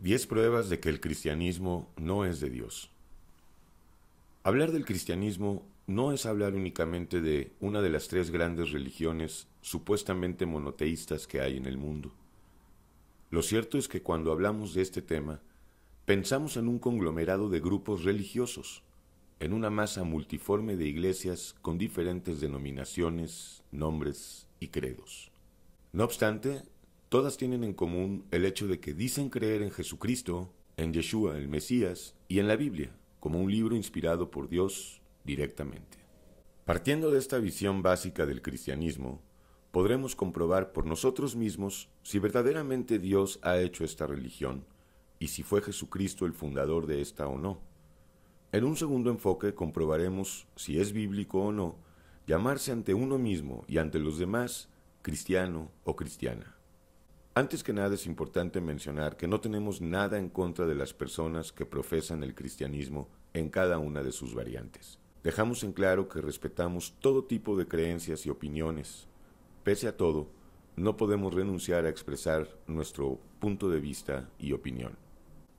10 pruebas de que el cristianismo no es de Dios. Hablar del cristianismo no es hablar únicamente de una de las tres grandes religiones supuestamente monoteístas que hay en el mundo. Lo cierto es que cuando hablamos de este tema, pensamos en un conglomerado de grupos religiosos, en una masa multiforme de iglesias con diferentes denominaciones, nombres y credos. No obstante, Todas tienen en común el hecho de que dicen creer en Jesucristo, en Yeshua el Mesías y en la Biblia, como un libro inspirado por Dios directamente. Partiendo de esta visión básica del cristianismo, podremos comprobar por nosotros mismos si verdaderamente Dios ha hecho esta religión y si fue Jesucristo el fundador de esta o no. En un segundo enfoque comprobaremos si es bíblico o no llamarse ante uno mismo y ante los demás cristiano o cristiana. Antes que nada es importante mencionar que no tenemos nada en contra de las personas que profesan el cristianismo en cada una de sus variantes. Dejamos en claro que respetamos todo tipo de creencias y opiniones. Pese a todo, no podemos renunciar a expresar nuestro punto de vista y opinión.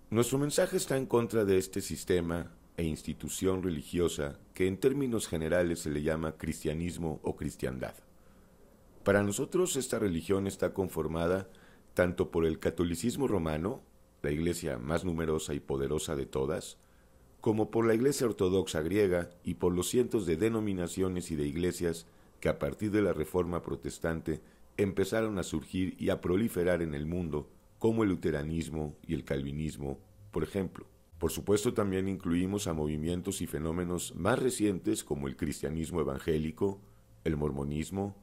Nuestro mensaje está en contra de este sistema e institución religiosa que en términos generales se le llama cristianismo o cristiandad. Para nosotros esta religión está conformada tanto por el catolicismo romano, la iglesia más numerosa y poderosa de todas, como por la iglesia ortodoxa griega y por los cientos de denominaciones y de iglesias que a partir de la Reforma protestante empezaron a surgir y a proliferar en el mundo, como el luteranismo y el calvinismo, por ejemplo. Por supuesto también incluimos a movimientos y fenómenos más recientes como el cristianismo evangélico, el mormonismo,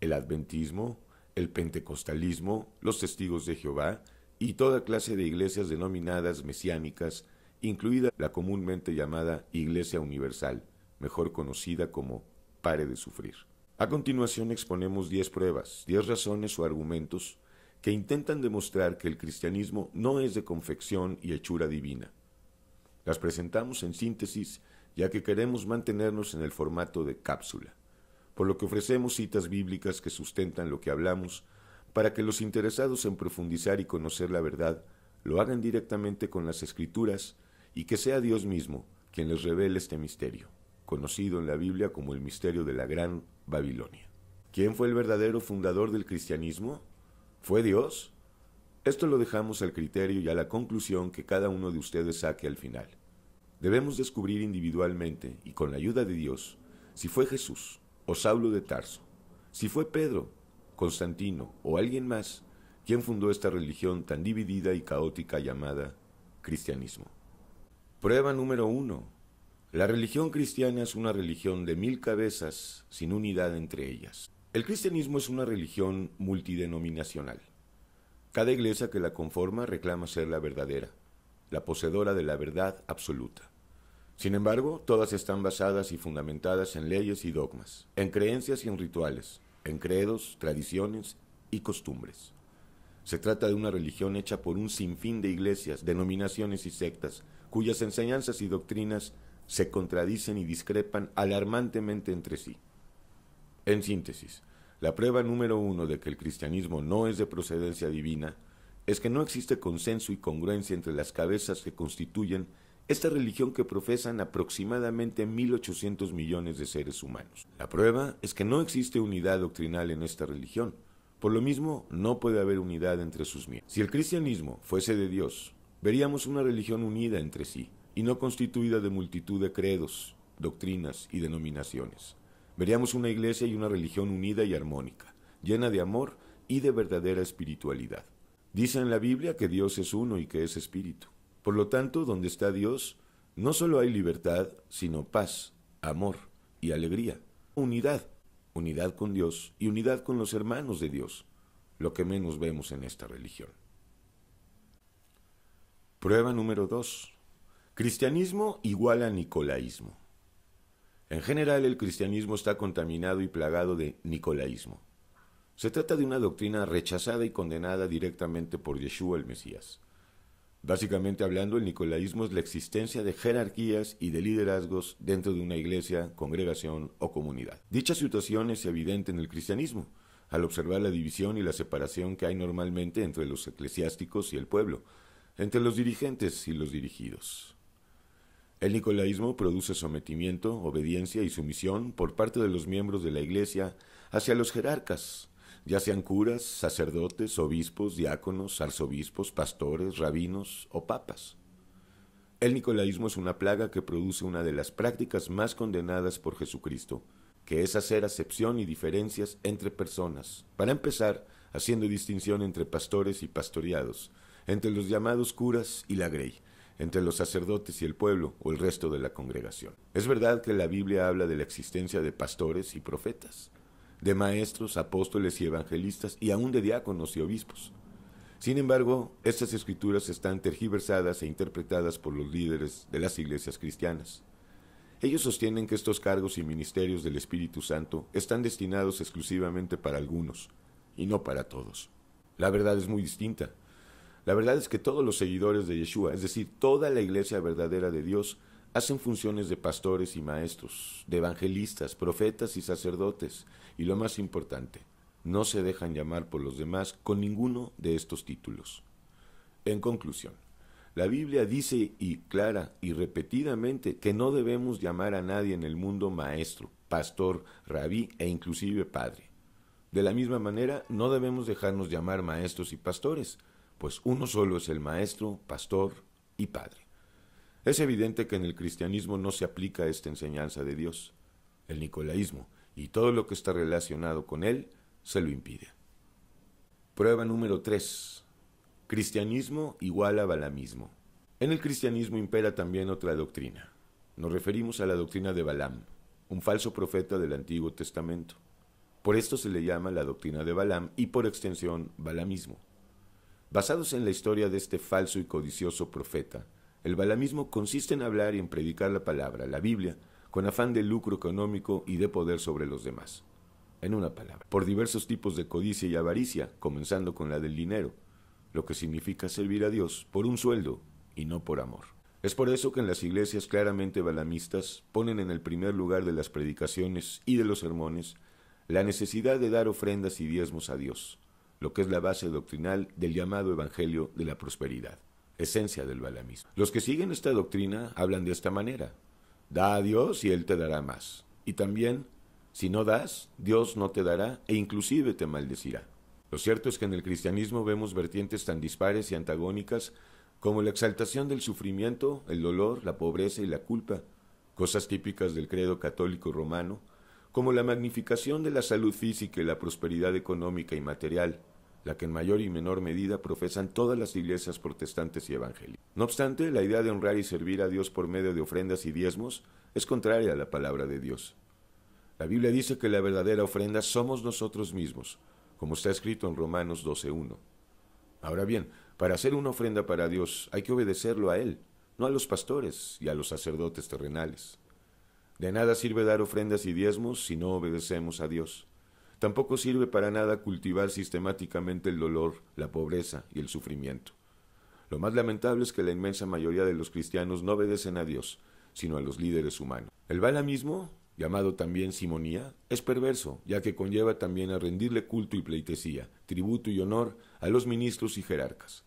el adventismo, el pentecostalismo, los testigos de Jehová y toda clase de iglesias denominadas mesiánicas, incluida la comúnmente llamada Iglesia Universal, mejor conocida como Pare de Sufrir. A continuación exponemos diez pruebas, diez razones o argumentos que intentan demostrar que el cristianismo no es de confección y hechura divina. Las presentamos en síntesis ya que queremos mantenernos en el formato de cápsula por lo que ofrecemos citas bíblicas que sustentan lo que hablamos, para que los interesados en profundizar y conocer la verdad lo hagan directamente con las escrituras y que sea Dios mismo quien les revele este misterio, conocido en la Biblia como el misterio de la Gran Babilonia. ¿Quién fue el verdadero fundador del cristianismo? ¿Fue Dios? Esto lo dejamos al criterio y a la conclusión que cada uno de ustedes saque al final. Debemos descubrir individualmente y con la ayuda de Dios si fue Jesús, o Saulo de Tarso. Si fue Pedro, Constantino o alguien más quien fundó esta religión tan dividida y caótica llamada cristianismo. Prueba número uno. La religión cristiana es una religión de mil cabezas sin unidad entre ellas. El cristianismo es una religión multidenominacional. Cada iglesia que la conforma reclama ser la verdadera, la poseedora de la verdad absoluta. Sin embargo, todas están basadas y fundamentadas en leyes y dogmas, en creencias y en rituales, en credos, tradiciones y costumbres. Se trata de una religión hecha por un sinfín de iglesias, denominaciones y sectas, cuyas enseñanzas y doctrinas se contradicen y discrepan alarmantemente entre sí. En síntesis, la prueba número uno de que el cristianismo no es de procedencia divina es que no existe consenso y congruencia entre las cabezas que constituyen esta religión que profesan aproximadamente 1.800 millones de seres humanos. La prueba es que no existe unidad doctrinal en esta religión, por lo mismo no puede haber unidad entre sus miembros. Si el cristianismo fuese de Dios, veríamos una religión unida entre sí y no constituida de multitud de credos, doctrinas y denominaciones. Veríamos una iglesia y una religión unida y armónica, llena de amor y de verdadera espiritualidad. Dice en la Biblia que Dios es uno y que es espíritu. Por lo tanto, donde está Dios, no solo hay libertad, sino paz, amor y alegría, unidad, unidad con Dios y unidad con los hermanos de Dios, lo que menos vemos en esta religión. Prueba número 2. Cristianismo igual a nicolaísmo. En general el cristianismo está contaminado y plagado de nicolaísmo. Se trata de una doctrina rechazada y condenada directamente por Yeshua el Mesías. Básicamente hablando, el nicolaísmo es la existencia de jerarquías y de liderazgos dentro de una iglesia, congregación o comunidad. Dicha situación es evidente en el cristianismo, al observar la división y la separación que hay normalmente entre los eclesiásticos y el pueblo, entre los dirigentes y los dirigidos. El nicolaísmo produce sometimiento, obediencia y sumisión por parte de los miembros de la iglesia hacia los jerarcas, ya sean curas, sacerdotes, obispos, diáconos, arzobispos, pastores, rabinos o papas. El nicolaísmo es una plaga que produce una de las prácticas más condenadas por Jesucristo, que es hacer acepción y diferencias entre personas. Para empezar, haciendo distinción entre pastores y pastoreados, entre los llamados curas y la grey, entre los sacerdotes y el pueblo o el resto de la congregación. Es verdad que la Biblia habla de la existencia de pastores y profetas, de maestros, apóstoles y evangelistas, y aún de diáconos y obispos. Sin embargo, estas escrituras están tergiversadas e interpretadas por los líderes de las iglesias cristianas. Ellos sostienen que estos cargos y ministerios del Espíritu Santo están destinados exclusivamente para algunos, y no para todos. La verdad es muy distinta. La verdad es que todos los seguidores de Yeshua, es decir, toda la iglesia verdadera de Dios, hacen funciones de pastores y maestros, de evangelistas, profetas y sacerdotes, y lo más importante, no se dejan llamar por los demás con ninguno de estos títulos. En conclusión, la Biblia dice y clara y repetidamente que no debemos llamar a nadie en el mundo maestro, pastor, rabí e inclusive padre. De la misma manera, no debemos dejarnos llamar maestros y pastores, pues uno solo es el maestro, pastor y padre. Es evidente que en el cristianismo no se aplica esta enseñanza de Dios. El nicolaísmo y todo lo que está relacionado con él se lo impide. Prueba número 3. Cristianismo igual a balamismo. En el cristianismo impera también otra doctrina. Nos referimos a la doctrina de Balaam, un falso profeta del Antiguo Testamento. Por esto se le llama la doctrina de Balaam y por extensión balamismo. Basados en la historia de este falso y codicioso profeta, el balamismo consiste en hablar y en predicar la palabra, la Biblia, con afán de lucro económico y de poder sobre los demás. En una palabra, por diversos tipos de codicia y avaricia, comenzando con la del dinero, lo que significa servir a Dios por un sueldo y no por amor. Es por eso que en las iglesias claramente balamistas ponen en el primer lugar de las predicaciones y de los sermones la necesidad de dar ofrendas y diezmos a Dios, lo que es la base doctrinal del llamado Evangelio de la Prosperidad esencia del balamismo. Los que siguen esta doctrina hablan de esta manera. Da a Dios y Él te dará más. Y también, si no das, Dios no te dará e inclusive te maldecirá. Lo cierto es que en el cristianismo vemos vertientes tan dispares y antagónicas como la exaltación del sufrimiento, el dolor, la pobreza y la culpa, cosas típicas del credo católico romano, como la magnificación de la salud física y la prosperidad económica y material, la que en mayor y menor medida profesan todas las iglesias protestantes y evangélicas. No obstante, la idea de honrar y servir a Dios por medio de ofrendas y diezmos es contraria a la palabra de Dios. La Biblia dice que la verdadera ofrenda somos nosotros mismos, como está escrito en Romanos 12.1. Ahora bien, para hacer una ofrenda para Dios hay que obedecerlo a Él, no a los pastores y a los sacerdotes terrenales. De nada sirve dar ofrendas y diezmos si no obedecemos a Dios. Tampoco sirve para nada cultivar sistemáticamente el dolor, la pobreza y el sufrimiento. Lo más lamentable es que la inmensa mayoría de los cristianos no obedecen a Dios, sino a los líderes humanos. El mismo, llamado también simonía, es perverso, ya que conlleva también a rendirle culto y pleitesía, tributo y honor a los ministros y jerarcas.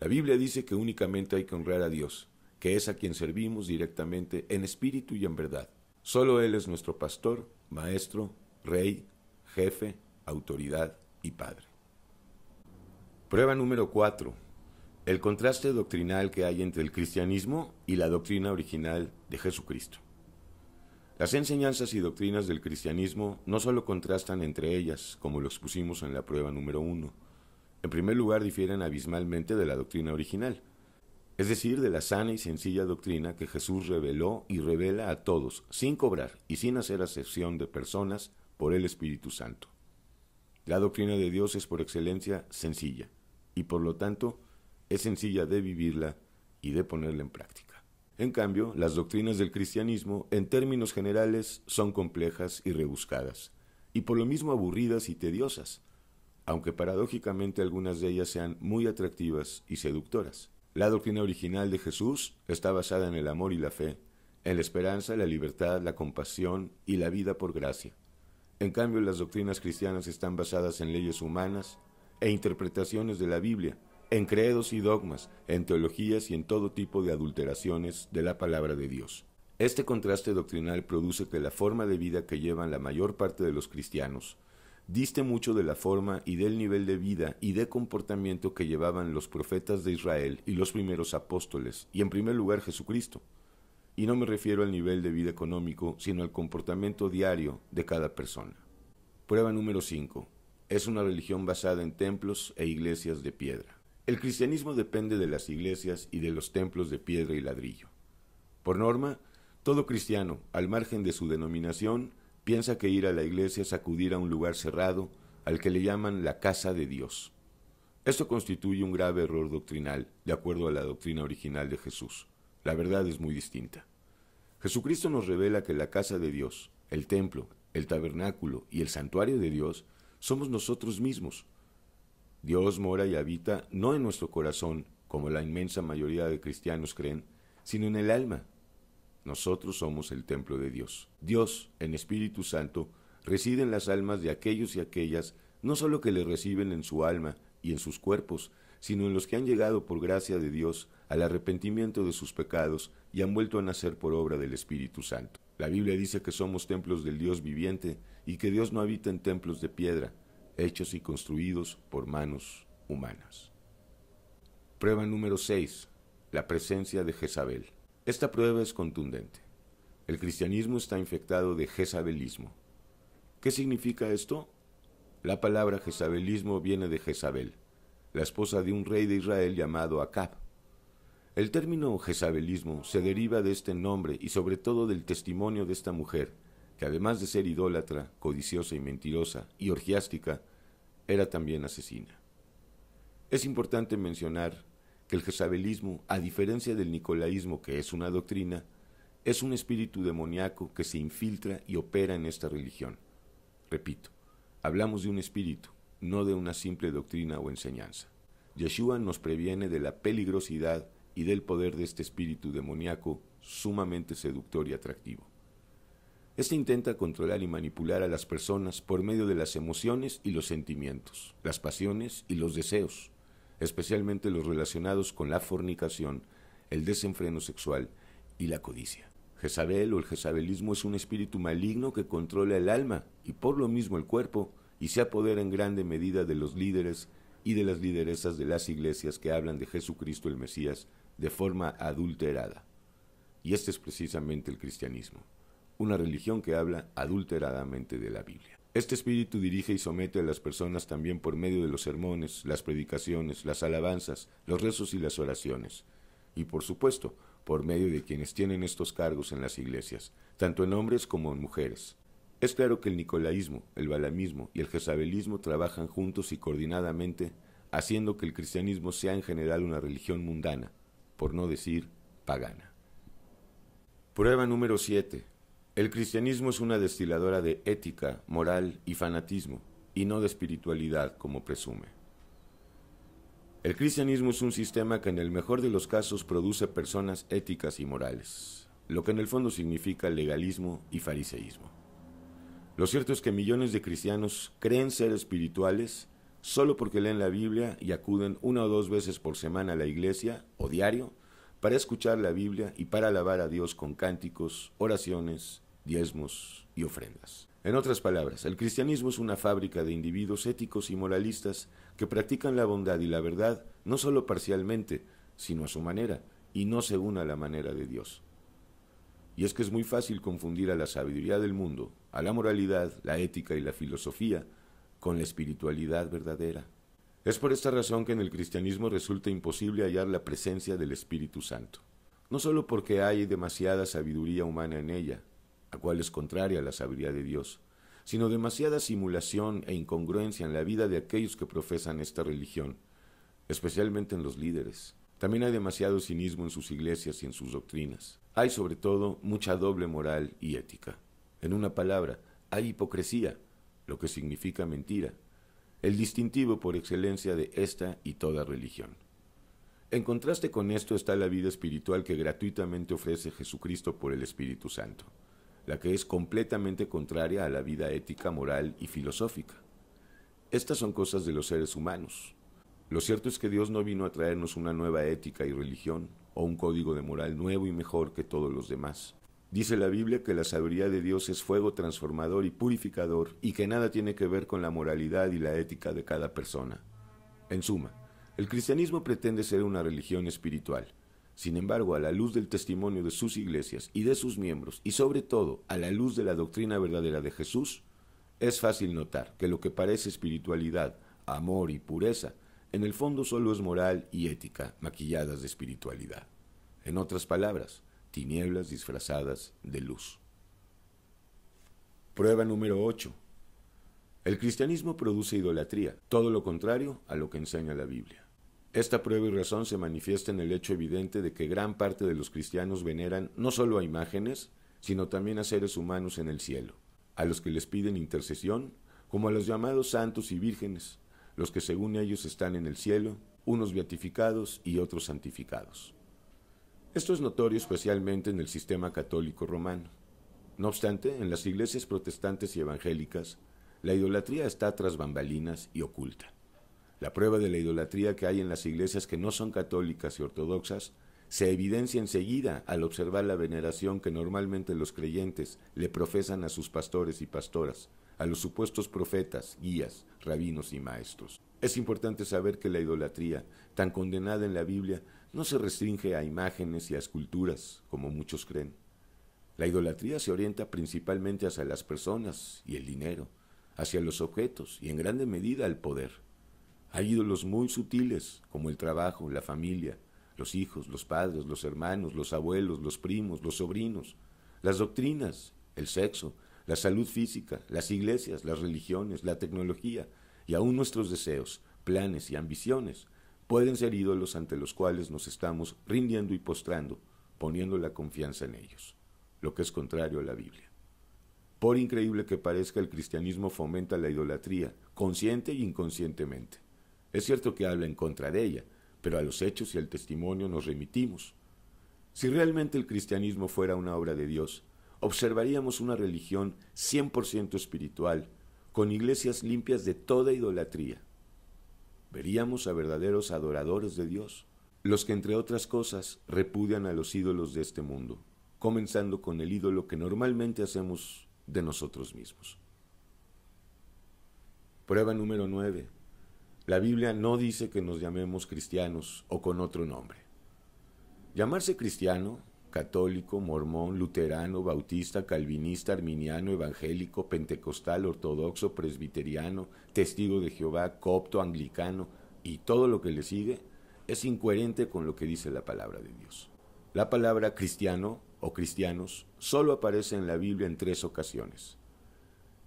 La Biblia dice que únicamente hay que honrar a Dios, que es a quien servimos directamente en espíritu y en verdad. Solo Él es nuestro pastor, maestro, rey, jefe, autoridad y padre. Prueba número 4. El contraste doctrinal que hay entre el cristianismo y la doctrina original de Jesucristo. Las enseñanzas y doctrinas del cristianismo no solo contrastan entre ellas, como lo expusimos en la prueba número 1. En primer lugar, difieren abismalmente de la doctrina original, es decir, de la sana y sencilla doctrina que Jesús reveló y revela a todos, sin cobrar y sin hacer acepción de personas, por el Espíritu Santo. La doctrina de Dios es por excelencia sencilla, y por lo tanto es sencilla de vivirla y de ponerla en práctica. En cambio, las doctrinas del cristianismo, en términos generales, son complejas y rebuscadas, y por lo mismo aburridas y tediosas, aunque paradójicamente algunas de ellas sean muy atractivas y seductoras. La doctrina original de Jesús está basada en el amor y la fe, en la esperanza, la libertad, la compasión y la vida por gracia. En cambio, las doctrinas cristianas están basadas en leyes humanas e interpretaciones de la Biblia, en credos y dogmas, en teologías y en todo tipo de adulteraciones de la palabra de Dios. Este contraste doctrinal produce que la forma de vida que llevan la mayor parte de los cristianos diste mucho de la forma y del nivel de vida y de comportamiento que llevaban los profetas de Israel y los primeros apóstoles, y en primer lugar Jesucristo y no me refiero al nivel de vida económico, sino al comportamiento diario de cada persona. Prueba número 5. Es una religión basada en templos e iglesias de piedra. El cristianismo depende de las iglesias y de los templos de piedra y ladrillo. Por norma, todo cristiano, al margen de su denominación, piensa que ir a la iglesia es acudir a un lugar cerrado, al que le llaman la casa de Dios. Esto constituye un grave error doctrinal, de acuerdo a la doctrina original de Jesús. La verdad es muy distinta. Jesucristo nos revela que la casa de Dios, el templo, el tabernáculo y el santuario de Dios somos nosotros mismos. Dios mora y habita no en nuestro corazón, como la inmensa mayoría de cristianos creen, sino en el alma. Nosotros somos el templo de Dios. Dios, en Espíritu Santo, reside en las almas de aquellos y aquellas, no solo que le reciben en su alma y en sus cuerpos, sino en los que han llegado por gracia de Dios al arrepentimiento de sus pecados y han vuelto a nacer por obra del Espíritu Santo. La Biblia dice que somos templos del Dios viviente y que Dios no habita en templos de piedra, hechos y construidos por manos humanas. Prueba número 6. La presencia de Jezabel. Esta prueba es contundente. El cristianismo está infectado de jezabelismo. ¿Qué significa esto? La palabra jezabelismo viene de Jezabel, la esposa de un rey de Israel llamado Acab. El término jezabelismo se deriva de este nombre y sobre todo del testimonio de esta mujer, que además de ser idólatra, codiciosa y mentirosa y orgiástica, era también asesina. Es importante mencionar que el jezabelismo, a diferencia del nicolaísmo, que es una doctrina, es un espíritu demoníaco que se infiltra y opera en esta religión. Repito, hablamos de un espíritu, no de una simple doctrina o enseñanza. Yeshua nos previene de la peligrosidad y del poder de este espíritu demoníaco sumamente seductor y atractivo. Este intenta controlar y manipular a las personas por medio de las emociones y los sentimientos, las pasiones y los deseos, especialmente los relacionados con la fornicación, el desenfreno sexual y la codicia. Jezabel o el jezabelismo es un espíritu maligno que controla el alma y por lo mismo el cuerpo y se apodera en grande medida de los líderes y de las lideresas de las iglesias que hablan de Jesucristo el Mesías de forma adulterada. Y este es precisamente el cristianismo, una religión que habla adulteradamente de la Biblia. Este espíritu dirige y somete a las personas también por medio de los sermones, las predicaciones, las alabanzas, los rezos y las oraciones. Y por supuesto, por medio de quienes tienen estos cargos en las iglesias, tanto en hombres como en mujeres. Es claro que el nicolaísmo, el balamismo y el jezabelismo trabajan juntos y coordinadamente, haciendo que el cristianismo sea en general una religión mundana, por no decir pagana. Prueba número 7. El cristianismo es una destiladora de ética, moral y fanatismo, y no de espiritualidad como presume. El cristianismo es un sistema que en el mejor de los casos produce personas éticas y morales, lo que en el fondo significa legalismo y fariseísmo. Lo cierto es que millones de cristianos creen ser espirituales solo porque leen la Biblia y acuden una o dos veces por semana a la iglesia o diario para escuchar la Biblia y para alabar a Dios con cánticos, oraciones, diezmos y ofrendas. En otras palabras, el cristianismo es una fábrica de individuos éticos y moralistas que practican la bondad y la verdad no solo parcialmente, sino a su manera, y no según a la manera de Dios. Y es que es muy fácil confundir a la sabiduría del mundo, a la moralidad, la ética y la filosofía con la espiritualidad verdadera. Es por esta razón que en el cristianismo resulta imposible hallar la presencia del Espíritu Santo. No solo porque hay demasiada sabiduría humana en ella, a cual es contraria la sabiduría de Dios, sino demasiada simulación e incongruencia en la vida de aquellos que profesan esta religión, especialmente en los líderes. También hay demasiado cinismo en sus iglesias y en sus doctrinas. Hay sobre todo mucha doble moral y ética. En una palabra, hay hipocresía, lo que significa mentira, el distintivo por excelencia de esta y toda religión. En contraste con esto está la vida espiritual que gratuitamente ofrece Jesucristo por el Espíritu Santo, la que es completamente contraria a la vida ética, moral y filosófica. Estas son cosas de los seres humanos, lo cierto es que Dios no vino a traernos una nueva ética y religión, o un código de moral nuevo y mejor que todos los demás. Dice la Biblia que la sabiduría de Dios es fuego transformador y purificador, y que nada tiene que ver con la moralidad y la ética de cada persona. En suma, el cristianismo pretende ser una religión espiritual. Sin embargo, a la luz del testimonio de sus iglesias y de sus miembros, y sobre todo a la luz de la doctrina verdadera de Jesús, es fácil notar que lo que parece espiritualidad, amor y pureza, en el fondo solo es moral y ética maquilladas de espiritualidad. En otras palabras, tinieblas disfrazadas de luz. Prueba número 8. El cristianismo produce idolatría, todo lo contrario a lo que enseña la Biblia. Esta prueba y razón se manifiesta en el hecho evidente de que gran parte de los cristianos veneran no solo a imágenes, sino también a seres humanos en el cielo, a los que les piden intercesión, como a los llamados santos y vírgenes, los que según ellos están en el cielo, unos beatificados y otros santificados. Esto es notorio especialmente en el sistema católico romano. No obstante, en las iglesias protestantes y evangélicas, la idolatría está tras bambalinas y oculta. La prueba de la idolatría que hay en las iglesias que no son católicas y ortodoxas se evidencia enseguida al observar la veneración que normalmente los creyentes le profesan a sus pastores y pastoras, a los supuestos profetas, guías, rabinos y maestros. Es importante saber que la idolatría, tan condenada en la Biblia, no se restringe a imágenes y a esculturas, como muchos creen. La idolatría se orienta principalmente hacia las personas y el dinero, hacia los objetos y en grande medida al poder. Hay ídolos muy sutiles, como el trabajo, la familia, los hijos, los padres, los hermanos, los abuelos, los primos, los sobrinos, las doctrinas, el sexo, la salud física, las iglesias, las religiones, la tecnología y aún nuestros deseos, planes y ambiciones pueden ser ídolos ante los cuales nos estamos rindiendo y postrando, poniendo la confianza en ellos, lo que es contrario a la Biblia. Por increíble que parezca, el cristianismo fomenta la idolatría, consciente e inconscientemente. Es cierto que habla en contra de ella, pero a los hechos y al testimonio nos remitimos. Si realmente el cristianismo fuera una obra de Dios, observaríamos una religión 100% espiritual, con iglesias limpias de toda idolatría. Veríamos a verdaderos adoradores de Dios, los que entre otras cosas repudian a los ídolos de este mundo, comenzando con el ídolo que normalmente hacemos de nosotros mismos. Prueba número 9. La Biblia no dice que nos llamemos cristianos o con otro nombre. Llamarse cristiano católico, mormón, luterano, bautista, calvinista, arminiano, evangélico, pentecostal, ortodoxo, presbiteriano, testigo de Jehová, copto, anglicano y todo lo que le sigue, es incoherente con lo que dice la palabra de Dios. La palabra cristiano o cristianos solo aparece en la Biblia en tres ocasiones.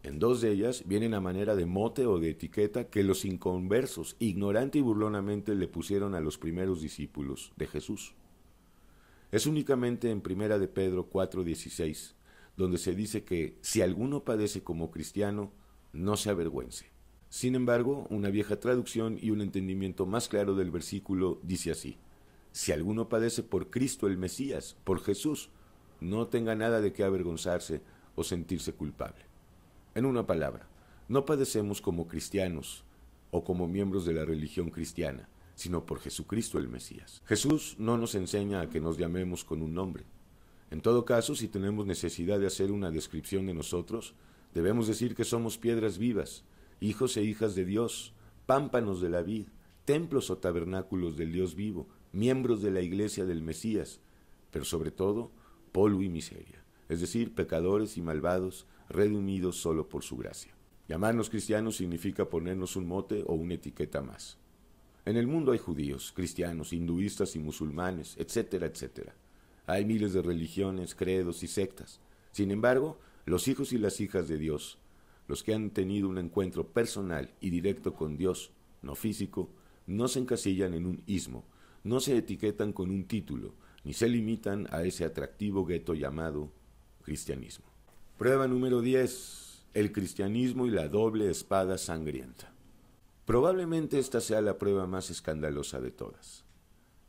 En dos de ellas vienen a manera de mote o de etiqueta que los inconversos ignorante y burlonamente le pusieron a los primeros discípulos de Jesús. Es únicamente en Primera de Pedro 4:16, donde se dice que si alguno padece como cristiano, no se avergüence. Sin embargo, una vieja traducción y un entendimiento más claro del versículo dice así, si alguno padece por Cristo el Mesías, por Jesús, no tenga nada de qué avergonzarse o sentirse culpable. En una palabra, no padecemos como cristianos o como miembros de la religión cristiana, sino por Jesucristo el Mesías. Jesús no nos enseña a que nos llamemos con un nombre. En todo caso, si tenemos necesidad de hacer una descripción de nosotros, debemos decir que somos piedras vivas, hijos e hijas de Dios, pámpanos de la vid, templos o tabernáculos del Dios vivo, miembros de la iglesia del Mesías, pero sobre todo, polvo y miseria, es decir, pecadores y malvados, redimidos solo por su gracia. Llamarnos cristianos significa ponernos un mote o una etiqueta más. En el mundo hay judíos, cristianos, hinduistas y musulmanes, etcétera, etcétera. Hay miles de religiones, credos y sectas. Sin embargo, los hijos y las hijas de Dios, los que han tenido un encuentro personal y directo con Dios, no físico, no se encasillan en un ismo, no se etiquetan con un título, ni se limitan a ese atractivo gueto llamado cristianismo. Prueba número 10. El cristianismo y la doble espada sangrienta. Probablemente esta sea la prueba más escandalosa de todas.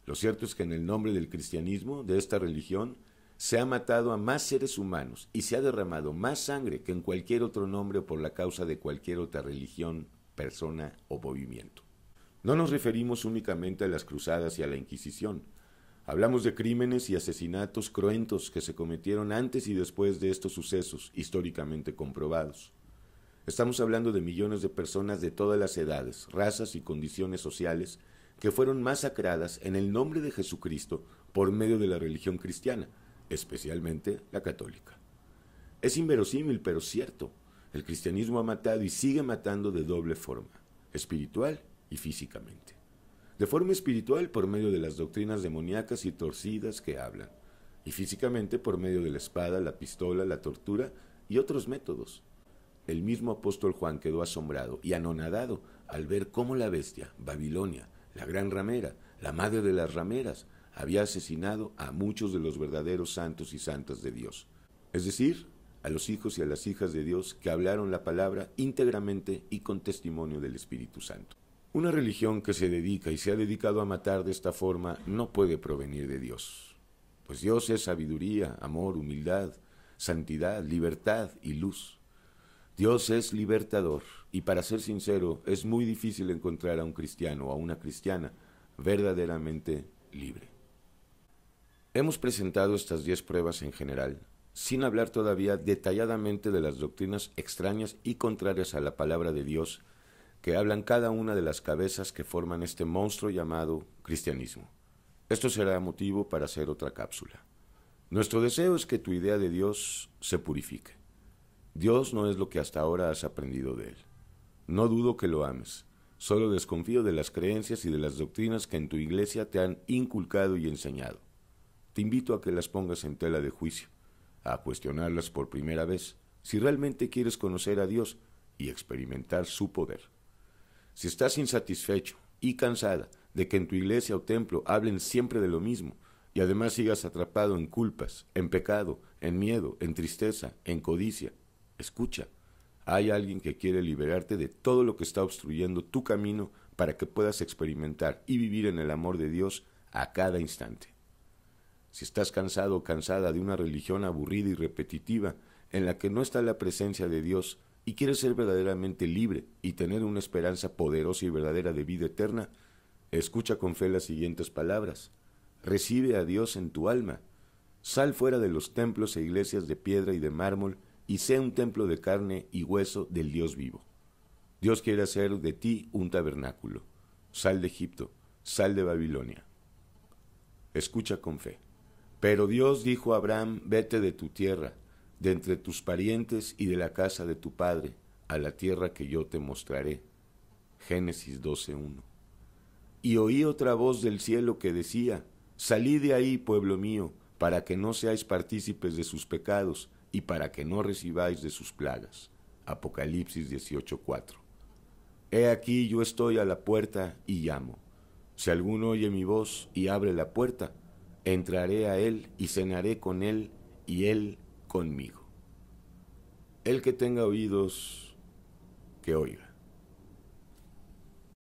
Lo cierto es que en el nombre del cristianismo, de esta religión, se ha matado a más seres humanos y se ha derramado más sangre que en cualquier otro nombre por la causa de cualquier otra religión, persona o movimiento. No nos referimos únicamente a las cruzadas y a la Inquisición. Hablamos de crímenes y asesinatos cruentos que se cometieron antes y después de estos sucesos históricamente comprobados. Estamos hablando de millones de personas de todas las edades, razas y condiciones sociales que fueron masacradas en el nombre de Jesucristo por medio de la religión cristiana, especialmente la católica. Es inverosímil, pero cierto. El cristianismo ha matado y sigue matando de doble forma, espiritual y físicamente. De forma espiritual por medio de las doctrinas demoníacas y torcidas que hablan, y físicamente por medio de la espada, la pistola, la tortura y otros métodos. El mismo apóstol Juan quedó asombrado y anonadado al ver cómo la bestia, Babilonia, la gran ramera, la madre de las rameras, había asesinado a muchos de los verdaderos santos y santas de Dios. Es decir, a los hijos y a las hijas de Dios que hablaron la palabra íntegramente y con testimonio del Espíritu Santo. Una religión que se dedica y se ha dedicado a matar de esta forma no puede provenir de Dios, pues Dios es sabiduría, amor, humildad, santidad, libertad y luz. Dios es libertador y para ser sincero, es muy difícil encontrar a un cristiano o a una cristiana verdaderamente libre. Hemos presentado estas 10 pruebas en general, sin hablar todavía detalladamente de las doctrinas extrañas y contrarias a la palabra de Dios que hablan cada una de las cabezas que forman este monstruo llamado cristianismo. Esto será motivo para hacer otra cápsula. Nuestro deseo es que tu idea de Dios se purifique. Dios no es lo que hasta ahora has aprendido de Él. No dudo que lo ames, solo desconfío de las creencias y de las doctrinas que en tu iglesia te han inculcado y enseñado. Te invito a que las pongas en tela de juicio, a cuestionarlas por primera vez, si realmente quieres conocer a Dios y experimentar su poder. Si estás insatisfecho y cansada de que en tu iglesia o templo hablen siempre de lo mismo, y además sigas atrapado en culpas, en pecado, en miedo, en tristeza, en codicia, escucha. Hay alguien que quiere liberarte de todo lo que está obstruyendo tu camino para que puedas experimentar y vivir en el amor de Dios a cada instante. Si estás cansado o cansada de una religión aburrida y repetitiva, en la que no está la presencia de Dios, y quieres ser verdaderamente libre y tener una esperanza poderosa y verdadera de vida eterna, escucha con fe las siguientes palabras. Recibe a Dios en tu alma. Sal fuera de los templos e iglesias de piedra y de mármol y sé un templo de carne y hueso del Dios vivo. Dios quiere hacer de ti un tabernáculo. Sal de Egipto, sal de Babilonia. Escucha con fe. Pero Dios dijo a Abraham, vete de tu tierra, de entre tus parientes y de la casa de tu padre, a la tierra que yo te mostraré. Génesis 12.1. Y oí otra voz del cielo que decía, salí de ahí, pueblo mío, para que no seáis partícipes de sus pecados, y para que no recibáis de sus plagas. Apocalipsis 18:4. He aquí yo estoy a la puerta y llamo. Si alguno oye mi voz y abre la puerta, entraré a él y cenaré con él y él conmigo. El que tenga oídos, que oiga.